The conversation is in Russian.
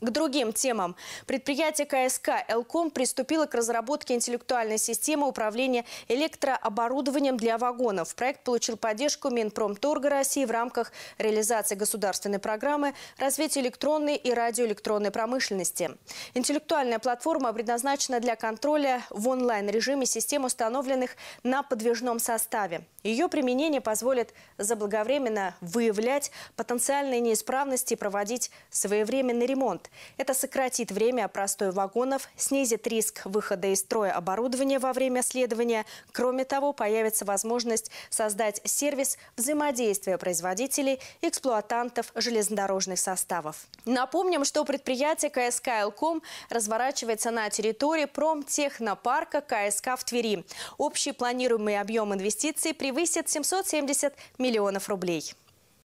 К другим темам. Предприятие КСК «Элком» приступило к разработке интеллектуальной системы управления электрооборудованием для вагонов. Проект получил поддержку Минпромторга России в рамках реализации государственной программы развития электронной и радиоэлектронной промышленности». Интеллектуальная платформа предназначена для контроля в онлайн-режиме систем, установленных на подвижном составе. Ее применение позволит заблаговременно выявлять потенциальные неисправности и проводить своевременный ремонт ремонт. Это сократит время простой вагонов, снизит риск выхода из строя оборудования во время следования. Кроме того, появится возможность создать сервис взаимодействия производителей, эксплуатантов железнодорожных составов. Напомним, что предприятие КСК «Элком» разворачивается на территории промтехнопарка КСК в Твери. Общий планируемый объем инвестиций превысит 770 миллионов рублей.